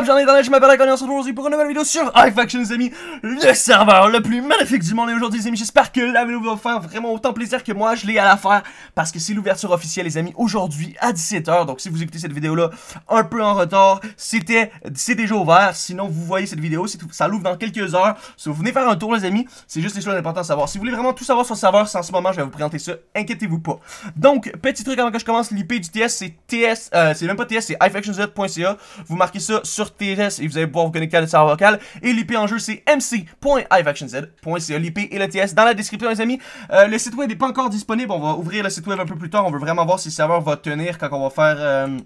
les j'en ai je m'appelle Akon on se retrouve aujourd'hui pour une nouvelle vidéo sur iFaction, les amis, le serveur le plus magnifique du monde. Et aujourd'hui, les amis, j'espère que la vidéo va faire vraiment autant plaisir que moi, je l'ai à la faire, parce que c'est l'ouverture officielle, les amis, aujourd'hui à 17h. Donc, si vous écoutez cette vidéo-là un peu en retard, c'était, c'est déjà ouvert. Sinon, vous voyez cette vidéo, ça l'ouvre dans quelques heures. Si vous venez faire un tour, les amis, c'est juste les choses importantes à savoir. Si vous voulez vraiment tout savoir sur le serveur, c'est en ce moment, je vais vous présenter ça, inquiétez-vous pas. Donc, petit truc avant que je commence, l'IP du TS, c'est TS, euh, c'est même pas TS, c'est iFactionZ.ca. Vous marquez ça sur sur TRS et vous allez pouvoir vous connecter à notre serveur local Et l'IP en jeu, c'est mc.iveactionz.ca. L'IP et le TS dans la description, les amis. Euh, le site web n'est pas encore disponible. On va ouvrir le site web un peu plus tard. On veut vraiment voir si le serveur va tenir quand on va faire... Euh,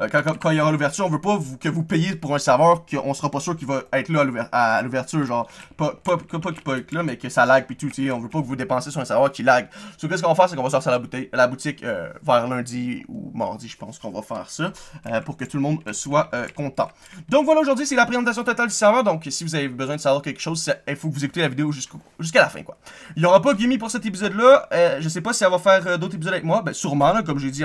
euh, quand, il y aura l'ouverture, on veut pas que vous payiez pour un serveur qu'on sera pas sûr qu'il va être là à l'ouverture, genre, pas, pas, pas, pas là, mais que ça lag puis tout, on veut pas que vous dépensez sur un serveur qui lag. Donc, qu'est-ce qu'on va faire, c'est qu'on va sortir la, la boutique euh, vers lundi ou mardi, je pense qu'on va faire ça, euh, pour que tout le monde soit content. Donc voilà, aujourd'hui, c'est la présentation totale du serveur, donc si vous avez besoin de savoir quelque chose, il faut que vous écoutez la vidéo jusqu'à la fin, quoi. Il y aura pas Gimme pour cet épisode-là, je sais pas si elle va faire d'autres épisodes avec moi, ben sûrement, là, comme j'ai dit,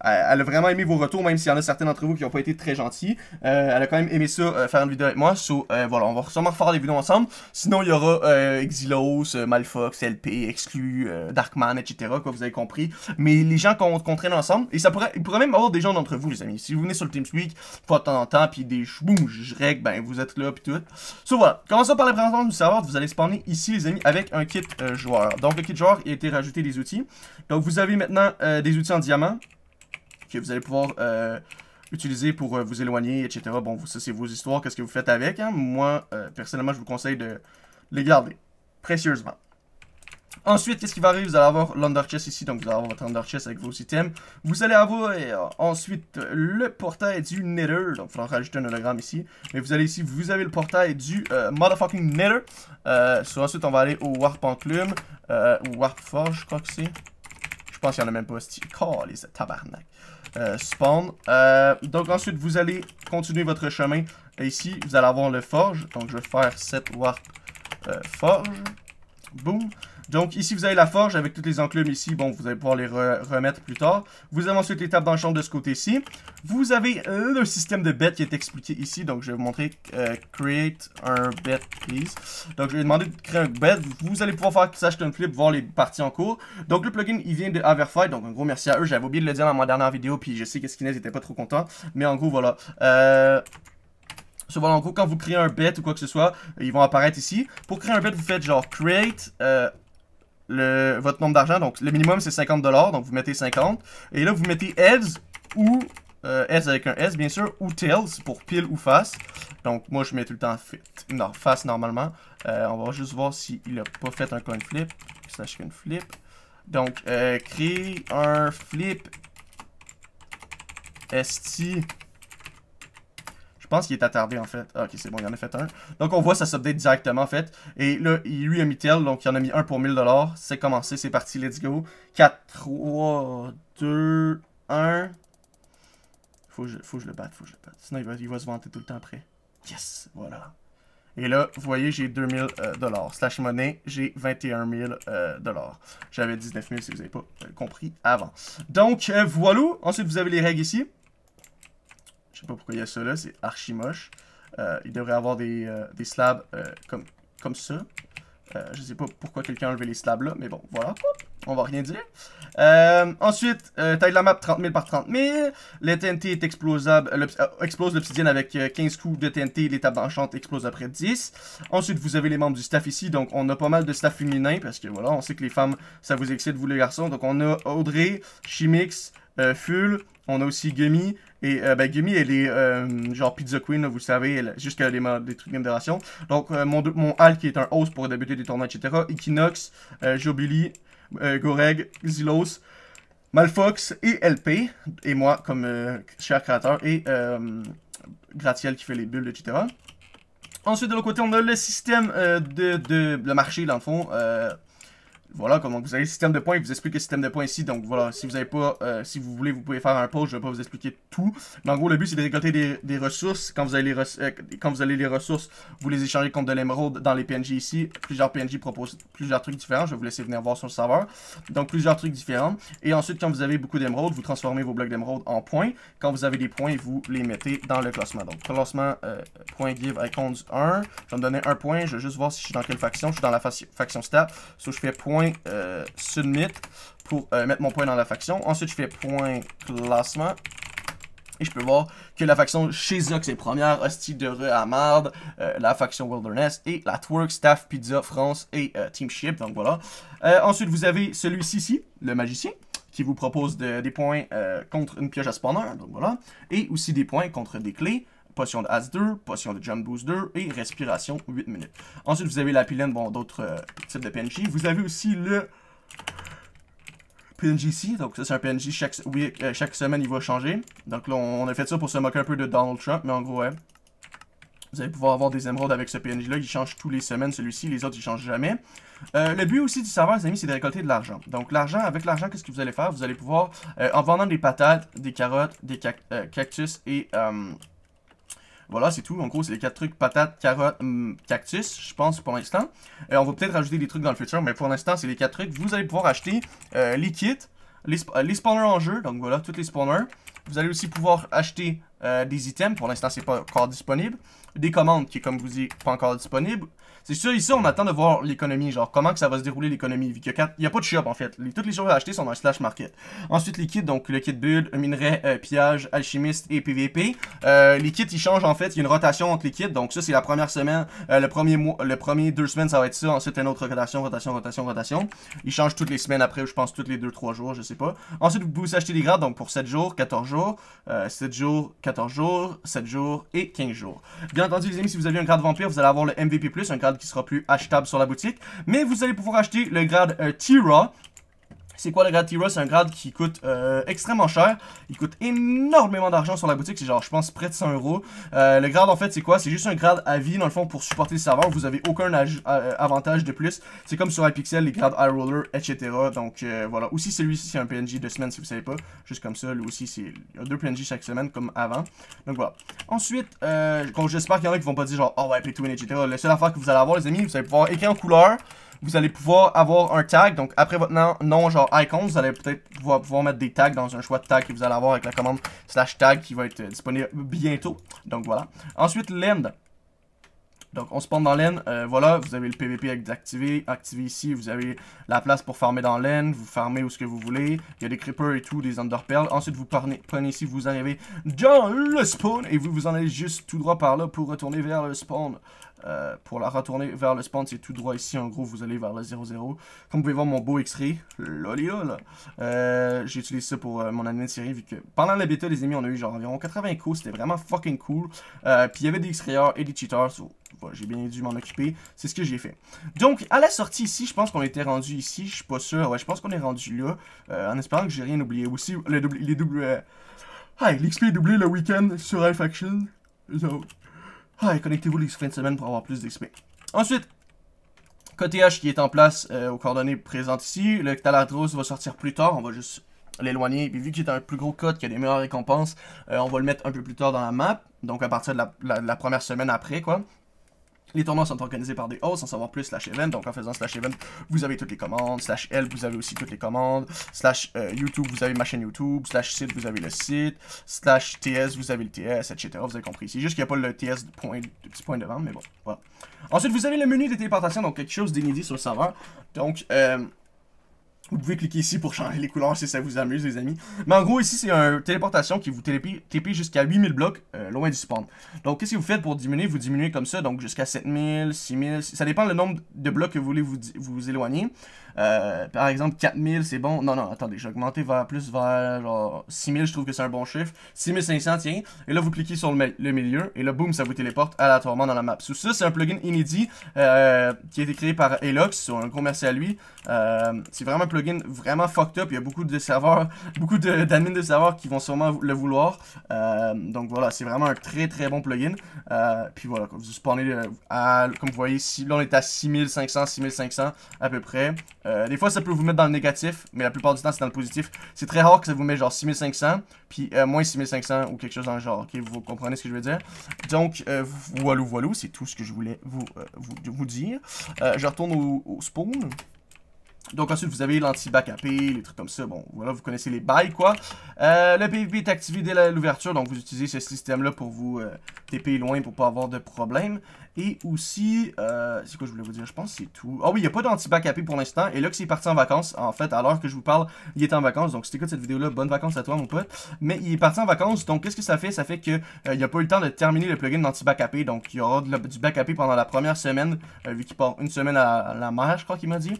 elle a vraiment aimé vos retours, même s'il y en a certains d'entre vous qui n'ont pas été très gentils. Euh, elle a quand même aimé ça, euh, faire une vidéo avec moi. So, euh, voilà, on va sûrement refaire des vidéos ensemble. Sinon, il y aura Exilos, Malfox, LP, Exclu, Darkman, etc. Quoi, vous avez compris. Mais les gens qu'on qu traîne ensemble, et ça pourrait, il pourrait même avoir des gens d'entre vous, les amis. Si vous venez sur le TeamSpeak, pas de temps en temps, puis des boum, je règle, ben vous êtes là, puis tout. So, voilà. Commençons par la présentation du serveur. Vous allez spawner ici, les amis, avec un kit joueur. Donc, le kit joueur, il a été rajouté des outils. Donc, vous avez maintenant des outils en diamant que vous allez pouvoir euh, utiliser pour euh, vous éloigner, etc. Bon, ça, c'est vos histoires, qu'est-ce que vous faites avec. Hein? Moi, euh, personnellement, je vous conseille de les garder précieusement. Ensuite, qu'est-ce qui va arriver Vous allez avoir l'underchest ici, donc vous allez avoir votre underchest avec vos items. Vous allez avoir ensuite le portail du Nether, donc il faudra rajouter un hologramme ici. Mais vous allez ici, vous avez le portail du motherfucking Nether. ensuite, on va aller au Warp Enclume, ou Warp Forge, je crois que c'est pense qu'il en a même pas. Oh, les tabarnak. Euh, spawn. Euh, donc ensuite, vous allez continuer votre chemin. Et ici, vous allez avoir le forge. Donc, je vais faire cette warp euh, forge. Mm. Donc ici, vous avez la forge avec toutes les enclumes ici. Bon, vous allez pouvoir les remettre plus tard. Vous avez ensuite l'étape tables de ce côté-ci. Vous avez le euh, système de bet qui est expliqué ici. Donc je vais vous montrer euh, Create un bet, please. Donc je vais demander de créer un bet. Vous allez pouvoir faire un Flip, voir les parties en cours. Donc le plugin, il vient de Haverfight. Donc un gros merci à eux. J'avais oublié de le dire dans ma dernière vidéo. Puis je sais que Skinez n'était pas trop content. Mais en gros, voilà. Euh... voilà, en gros, quand vous créez un bet ou quoi que ce soit, ils vont apparaître ici. Pour créer un bet, vous faites genre create euh, le, votre nombre d'argent. Donc, le minimum, c'est 50 Donc, vous mettez 50. Et là, vous mettez heads ou euh, avec un S, bien sûr, ou tails pour pile ou face. Donc, moi, je mets tout le temps face normalement. Euh, on va juste voir s'il a pas fait un coin flip. Slash flip. Donc, euh, créer un flip ST je pense qu'il est attardé en fait. Ah, ok, c'est bon, il en a fait un. Donc on voit ça s'update directement en fait. Et là, lui a mis tel, donc il en a mis un pour 1000$. C'est commencé, c'est parti, let's go. 4, 3, 2, 1. Faut que je, faut que je le batte, faut que je le batte. Sinon il va, se vanter tout le temps après. Yes, voilà. Et là, vous voyez, j'ai 2000 euh, dollars. Slash monnaie, j'ai 21 000 euh, dollars. J'avais 19 000 si vous n'avez pas euh, compris avant. Donc, voilà. Ensuite, vous avez les règles ici. Je sais pas pourquoi il y a ça là, c'est archi moche. Euh, il devrait avoir des, euh, des slabs euh, comme, comme ça. je sais pas pourquoi quelqu'un a enlevé les slabs là, mais bon, voilà. On va rien dire. ensuite, taille de la map 30 000 par 30 000. Les TNT est explosable, explose l'obsidienne avec 15 coups de TNT. Les tables explose après 10. Ensuite, vous avez les membres du staff ici. Donc, on a pas mal de staff féminin parce que voilà, on sait que les femmes, ça vous excite, vous les garçons. Donc, on a Audrey, Chimix, Ful. on a aussi Gummy et euh, ben, elle est euh, genre Pizza Queen, vous savez, jusqu'à les des trucs de ration. Donc, euh, mon, mon Al qui est un host pour débuter des tournois, etc. Equinox, euh, Jobili, Goreg, Zilos, Malfox et LP. Et moi, comme cher créateur, et Gratiel qui fait les bulles, etc. Ensuite, de l'autre côté, on a le système de, de, le marché, dans le fond. Voilà, comment vous avez le système de points, il vous explique le système de points ici. Donc voilà, si vous avez pas, euh, si vous voulez, vous pouvez faire un pause, je vais pas vous expliquer tout. Mais en gros, le but c'est de récolter des, ressources. Quand vous, avez les euh, quand vous les ressources, vous les échangez contre de l'émeraude dans les PNJ ici. Plusieurs PNJ proposent plusieurs trucs différents. Je vais vous laisser venir voir sur le serveur. Donc plusieurs trucs différents. Et ensuite, quand vous avez beaucoup d'émeraudes, vous transformez vos blocs d'émeraude en points. Quand vous avez des points, vous les mettez dans le classement. Donc classement euh, point give icons 1. Je vais me donner un point. Je vais juste voir si je suis dans quelle faction. Je suis dans la faction stat. So je fais point euh, submit pour euh, mettre mon point dans la faction. Ensuite, je fais point classement. Et je peux voir que la faction chez Zox est première, Hostile de Re à euh, la faction Wilderness et la Twerk, Staff, Pizza, France et Team Ship. Donc voilà. ensuite, vous avez celui-ci, ici, le magicien, qui vous propose des points contre une pioche à spawner. Donc voilà. Et aussi des points contre des clés potion de As 2, potion de Jump Booster et respiration 8 minutes. Ensuite, vous avez la pilene bon, d'autres euh, types de PNJ. Vous avez aussi le PNJ ici. Donc, ça, c'est un PNJ chaque, oui, euh, chaque semaine, il va changer. Donc, là, on a fait ça pour se moquer un peu de Donald Trump, mais en gros, ouais. Vous allez pouvoir avoir des émeraudes avec ce PNJ-là. Il change tous les semaines, celui-ci. Les autres, ils changent jamais. Euh, le but aussi du serveur, les amis, c'est de récolter de l'argent. Donc, l'argent, avec l'argent, qu'est-ce que vous allez faire? Vous allez pouvoir, en vendant des patates, des carottes, des cactus et voilà, c'est tout. En gros, c'est les quatre trucs Patate, carotte, hum, cactus, je pense, pour l'instant. et euh, on va peut-être rajouter des trucs dans le futur, mais pour l'instant, c'est les quatre trucs. Vous allez pouvoir acheter euh, les kits, les, euh, les, spawners en jeu, donc voilà, tous les spawners. Vous allez aussi pouvoir acheter euh, des items. Pour l'instant, c'est pas encore disponible. Des commandes qui, comme je vous dis, pas encore disponible, C'est sûr, ici, on attend de voir l'économie, genre comment que ça va se dérouler l'économie, vu qu'il n'y a, a, pas de shop en fait. toutes les choses à acheter sont dans le slash market. Ensuite, les kits, donc le kit build, minerai, piage euh, pillage, alchimiste et PVP. Euh, les kits, ils changent en fait, il y a une rotation entre les kits, donc ça c'est la première semaine, le premier mois, le premier deux semaines ça va être ça, ensuite une autre rotation, rotation, rotation, rotation. Ils changent toutes les semaines après, je pense toutes les 2-3 jours, je sais pas. Ensuite, vous pouvez acheter des grades, donc pour 7 jours, 14 jours, 7 jours, 14 jours, 7 jours et 15 jours. Bien entendu, les amis, si vous avez un grade vampire, vous allez avoir le MVP+, un grade qui sera plus achetable sur la boutique. Mais vous allez pouvoir acheter le grade t euh, Tira, c'est quoi le grade t C'est un grade qui coûte euh, extrêmement cher. Il coûte énormément d'argent sur la boutique. C'est genre, je pense, près de 100 euros. Euh, le grade, en fait, c'est quoi? C'est juste un grade à vie, dans le fond, pour supporter le serveur. Vous avez aucun euh, avantage de plus. C'est comme sur iPixel, les grades iRoller, Roller, etc. Donc, voilà. Aussi, celui-ci, c'est un PNJ de semaine, si vous savez pas. Juste comme ça. Lui aussi, c'est deux PNJ chaque semaine, comme avant. Donc, voilà. Ensuite, j'espère qu'il y en a qui vont pas dire genre, oh ouais, Pay to etc. La seule affaire que vous allez avoir, les amis, vous allez pouvoir écrire en couleur vous allez pouvoir avoir un tag. Donc, après votre nom, genre icons vous allez peut-être pouvoir, mettre des tags dans un choix de tag que vous allez avoir avec la commande slash tag qui va être euh, disponible bientôt. Donc, voilà. Ensuite, l'end. Donc, on spawn dans l'end. Euh, voilà, vous avez le PVP activé. Activé ici, vous avez la place pour farmer dans l'end. Vous farmez où ce que vous voulez. Il y a des creepers et tout, des underpearls. Ensuite, vous prenez, prenez, ici, vous arrivez dans le spawn. Et vous, vous en allez juste tout droit par là pour retourner vers le spawn. Euh, pour la retourner vers le spawn, c'est tout droit ici. En gros, vous allez vers le 0-0. Comme vous pouvez voir, mon beau X-Ray, Lolilol. euh, J'ai utilisé ça pour euh, mon admin série, vu que pendant la bêta, les amis, on a eu genre environ 80 coups. C'était vraiment fucking cool. Euh, puis il y avait des X-Rayers et des cheaters. j'ai bien dû m'en occuper. C'est ce que j'ai fait. Donc, à la sortie ici, je pense qu'on était rendu ici. Je suis pas sûr. Ouais, je pense qu'on est rendu là. en espérant que j'ai rien oublié. Aussi, le, les double... Hi, doublé le week-end sur Life Action. Ah, connectez-vous les fins de semaine pour avoir plus d'XP. Ensuite, Côté H qui est en place euh, aux coordonnées présentes ici. Le Taladros va sortir plus tard. On va juste l'éloigner. Puis vu qu'il est un plus gros code, qui a des meilleures récompenses, euh, on va le mettre un peu plus tard dans la map. Donc à partir de la première semaine après, quoi. Les tournois sont organisés par des hosts, sans savoir plus, slash event. Donc en faisant slash event, vous avez toutes les commandes. Slash L, vous avez aussi toutes les commandes. Slash euh, YouTube, vous avez ma chaîne YouTube. Slash site, vous avez le site. Slash TS, vous avez le TS, etc. Vous avez compris. C'est juste qu'il n'y a pas le TS point, de petit point devant, mais bon, voilà. Ensuite, vous avez le menu de téléportation, donc quelque chose d'inédit sur le serveur. Donc, euh, vous pouvez cliquer ici pour changer les couleurs si ça vous amuse, les amis. Mais en gros, ici, c'est une téléportation qui vous TP jusqu'à 8000 blocs euh, loin du spawn. Donc, qu'est-ce que vous faites pour diminuer Vous diminuez comme ça, donc jusqu'à 7000, 6000. Ça dépend le nombre de blocs que vous voulez vous, vous éloigner. Euh, par exemple, 4000, c'est bon. Non, non, attendez, j'ai augmenté vers, plus vers genre 6000, je trouve que c'est un bon chiffre. 6500, tiens. Et là, vous cliquez sur le, le milieu, et là, boum, ça vous téléporte aléatoirement dans la map. Sous ça, c'est un plugin inédit euh, qui a été créé par Elox, un merci à lui. c'est vraiment un plugin vraiment fucked up. Il y a beaucoup de serveurs, beaucoup d'admins de, serveurs qui vont sûrement le vouloir. Euh, donc voilà, c'est vraiment un très très bon plugin. Euh, puis voilà, vous spawnez, euh, à, comme vous voyez, si, là on est à 6500, 6500 à peu près. des fois ça peut vous mettre dans le négatif, mais la plupart du temps c'est dans le positif. C'est très rare que ça vous met genre 6500, puis moins 6500 ou quelque chose dans le genre. Ok, vous comprenez ce que je veux dire. Donc voilà, voilà, c'est tout ce que je voulais vous, vous, dire. je retourne au spawn. Donc ensuite, vous avez l'anti-bac les trucs comme ça. Bon, voilà, vous connaissez les bails, quoi. Euh, le PvP est activé dès l'ouverture, donc vous utilisez ce système-là pour vous euh, TP loin pour pas avoir de problème. Et aussi, euh, c'est quoi je voulais vous dire, je pense c'est tout. Ah oui, il n'y a pas danti pour l'instant. Et là que c'est parti en vacances, en fait, à l'heure que je vous parle, il est en vacances. Donc si écoutes cette vidéo-là, bonne vacances à toi, mon pote. Mais il est parti en vacances, donc qu'est-ce que ça fait? Ça fait qu'il euh, n'y a pas eu le temps de terminer le plugin danti Donc il y aura du bac pendant la première semaine, vu qu'il part une semaine à, à la mer, je crois qu'il m'a dit.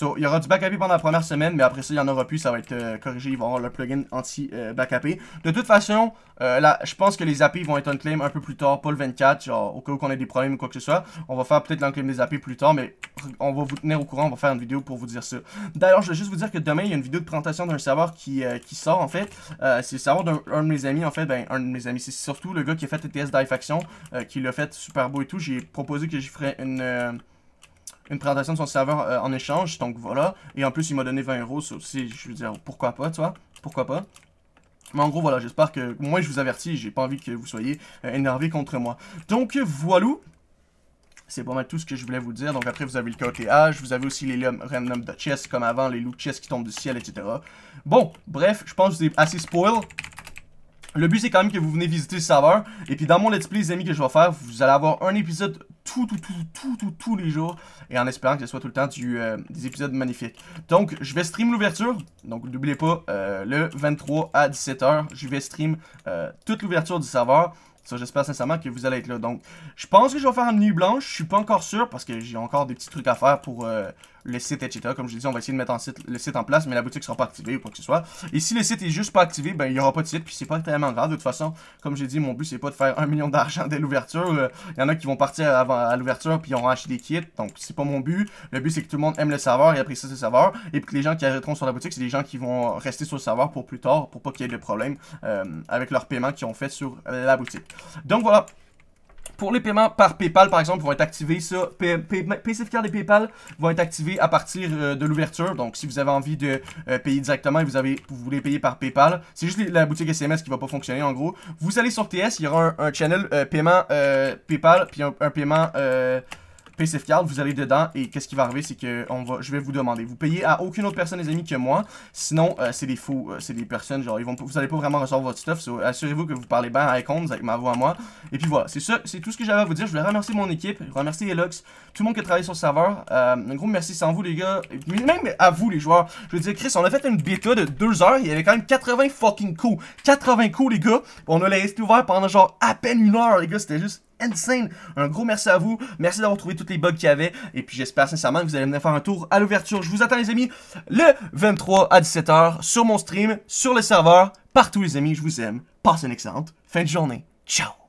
So, il y aura du backupé pendant la première semaine, mais après ça, il n'y en aura plus. Ça va être euh, corrigé. Il va y avoir le plugin anti euh, back de toute façon, euh, là, je pense que les AP vont être unclaim un peu plus tard, pas le 24, genre au cas où qu'on ait des problèmes ou quoi que ce soit. On va faire peut-être l'unclaim des API plus tard, mais on va vous tenir au courant. On va faire une vidéo pour vous dire ça. D'ailleurs, je vais juste vous dire que demain, il y a une vidéo de présentation d'un serveur qui, sort, en fait. c'est le serveur d'un de mes amis, en fait. Ben, un de mes amis. C'est surtout le gars qui a fait TTS faction qui l'a fait super beau et tout. J'ai proposé que j'y ferais une une présentation de son serveur euh, en échange. Donc voilà. Et en plus, il m'a donné 20 euros. aussi, je veux dire, pourquoi pas, tu vois Pourquoi pas mais en gros, voilà, j'espère que... Moi, je vous avertis, j'ai pas envie que vous soyez euh, énervés contre moi. Donc, voilà. C'est pas mal tout ce que je voulais vous dire. Donc après, vous avez le KOTH, vous avez aussi les random de chess comme avant, les loups chess qui tombent du ciel, etc. Bon, bref, je pense que c'est assez spoil. Le but, c'est quand même que vous venez visiter le serveur. Et puis, dans mon let's play, les amis, que je vais faire, vous allez avoir un épisode tout, tout, tout, tout, tous les jours. Et en espérant que ce soit tout le temps euh, des épisodes magnifiques. Donc, je vais stream l'ouverture. Donc, n'oubliez pas, euh, le 23 à 17h, je vais stream euh, toute l'ouverture du serveur. Ça, j'espère sincèrement que vous allez être là. Donc, je pense que je vais faire une nuit blanche. Je suis pas encore sûr parce que j'ai encore des petits trucs à faire pour le site, etc. Comme je l'ai dit, on va essayer de mettre le site en place, mais la boutique sera pas activée ou quoi que ce soit. Et si le site est juste pas activé, ben, il y aura pas de site, puis c'est pas tellement grave. De toute façon, comme j'ai dit, mon but, c'est pas de faire un million d'argent dès l'ouverture. Il euh, y en a qui vont partir avant, à l'ouverture, puis ils auront acheté des kits, donc c'est pas mon but. Le but, c'est que tout le monde aime le serveur et apprécie ce serveur. Et puis les gens qui arrêteront sur la boutique, c'est les gens qui vont rester sur le serveur pour plus tard, pour pas qu'il y ait de problème euh, avec leur paiement qu'ils ont fait sur la boutique. Donc voilà. Pour les paiements par PayPal, par exemple, vont être activés, ça, et PayPal vont être activés à partir euh, de l'ouverture. Donc, si vous avez envie de euh, payer directement et vous, avez, vous voulez payer par PayPal, c'est juste la boutique SMS qui va pas fonctionner, en gros. Vous allez sur TS, il y aura un, channel euh, paiement PayPal, puis un, un paiement PCF vous allez dedans et qu'est-ce qui va arriver, c'est que on va, je vais vous demander. Vous payez à aucune autre personne, les amis, que moi. Sinon, euh, c'est des faux, euh, c'est des personnes, genre, ils vont, vous allez pas vraiment recevoir votre stuff. Assurez-vous que vous parlez bien à Icons avec ma voix à moi. Et puis voilà, c'est ça, c'est tout ce que j'avais à vous dire. Je voulais remercier mon équipe, remercier Elox, tout le monde qui a travaillé sur le serveur. Euh, un gros merci sans vous, les gars. même à vous, les joueurs. Je veux dire, Chris, on a fait une bêta de 2 heures. Il y avait quand même 80 fucking coups. 80 coups, les gars. On a laissé ouvert pendant genre à peine une heure, les gars. C'était juste un gros merci à vous. Merci d'avoir trouvé toutes les bugs qu'il y avait. Et puis j'espère sincèrement que vous allez venir faire un tour à l'ouverture. Je vous attends les amis le 23 à 17h sur mon stream, sur le serveur, partout les amis. Je vous aime. Passez une excellente fin de journée. Ciao